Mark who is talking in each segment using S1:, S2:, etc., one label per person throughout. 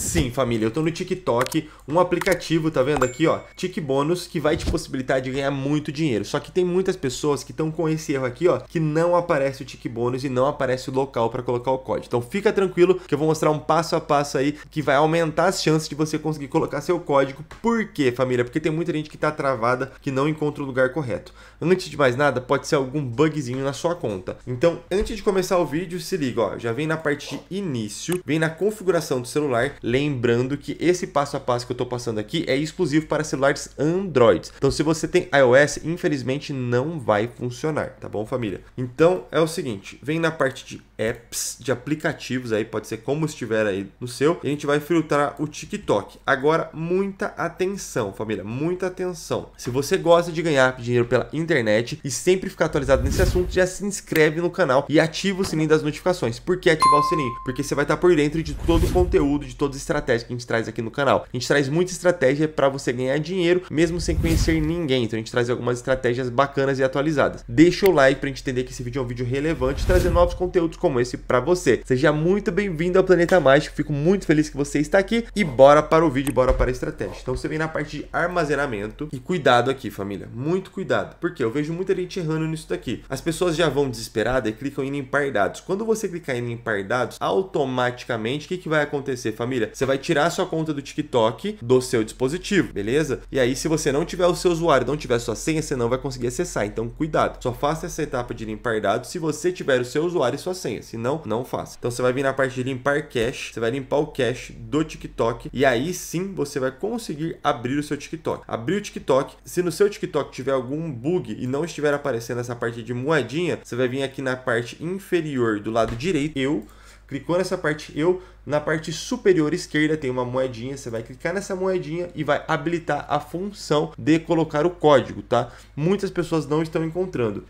S1: Sim, família, eu tô no TikTok, um aplicativo, tá vendo aqui, ó, Tik Bônus, que vai te possibilitar de ganhar muito dinheiro. Só que tem muitas pessoas que estão com esse erro aqui, ó, que não aparece o Tik Bônus e não aparece o local para colocar o código. Então fica tranquilo que eu vou mostrar um passo a passo aí que vai aumentar as chances de você conseguir colocar seu código. Por quê, família? Porque tem muita gente que tá travada, que não encontra o lugar correto. Antes de mais nada, pode ser algum bugzinho na sua conta. Então, antes de começar o vídeo, se liga, ó, já vem na parte de início, vem na configuração do celular, Lembrando que esse passo a passo que eu estou passando aqui é exclusivo para celulares Android. Então, se você tem iOS, infelizmente não vai funcionar, tá bom, família? Então, é o seguinte, vem na parte de apps, de aplicativos aí, pode ser como estiver aí no seu, e a gente vai filtrar o TikTok. Agora, muita atenção, família, muita atenção. Se você gosta de ganhar dinheiro pela internet e sempre ficar atualizado nesse assunto, já se inscreve no canal e ativa o sininho das notificações. Por que ativar o sininho? Porque você vai estar por dentro de todo o conteúdo, de todos de estratégia que a gente traz aqui no canal. A gente traz muita estratégia para você ganhar dinheiro, mesmo sem conhecer ninguém. Então a gente traz algumas estratégias bacanas e atualizadas. Deixa o like para gente entender que esse vídeo é um vídeo relevante, trazer novos conteúdos como esse para você. Seja muito bem-vindo ao Planeta Mágico, fico muito feliz que você está aqui e bora para o vídeo, bora para a estratégia. Então você vem na parte de armazenamento e cuidado aqui, família, muito cuidado, porque eu vejo muita gente errando nisso daqui. As pessoas já vão desesperada e clicam em limpar dados. Quando você clicar em limpar dados, automaticamente o que, que vai acontecer, família? você vai tirar sua conta do TikTok do seu dispositivo, beleza? E aí, se você não tiver o seu usuário, não tiver sua senha, você não vai conseguir acessar. Então, cuidado. Só faça essa etapa de limpar dados se você tiver o seu usuário e sua senha. Se não, não faça. Então, você vai vir na parte de limpar cache, você vai limpar o cache do TikTok e aí sim você vai conseguir abrir o seu TikTok. Abrir o TikTok, se no seu TikTok tiver algum bug e não estiver aparecendo essa parte de moedinha, você vai vir aqui na parte inferior do lado direito, eu Clicou nessa parte eu, na parte superior esquerda tem uma moedinha, você vai clicar nessa moedinha e vai habilitar a função de colocar o código, tá? Muitas pessoas não estão encontrando.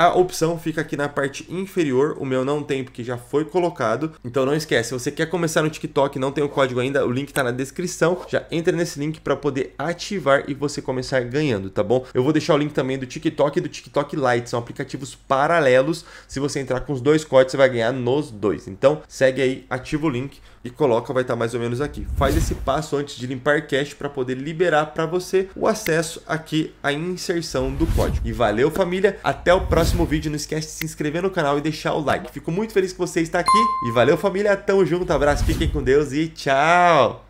S1: A opção fica aqui na parte inferior, o meu não tem porque já foi colocado. Então não esquece, se você quer começar no TikTok, não tem o código ainda, o link está na descrição. Já entra nesse link para poder ativar e você começar ganhando, tá bom? Eu vou deixar o link também do TikTok e do TikTok Lite, são aplicativos paralelos. Se você entrar com os dois códigos, você vai ganhar nos dois. Então segue aí, ativa o link e coloca, vai estar tá mais ou menos aqui. Faz esse passo antes de limpar cache para poder liberar para você o acesso aqui à inserção do código. E valeu família, até o próximo próximo vídeo. Não esquece de se inscrever no canal e deixar o like. Fico muito feliz que você está aqui. E valeu, família. Tamo junto, abraço, fiquem com Deus e tchau!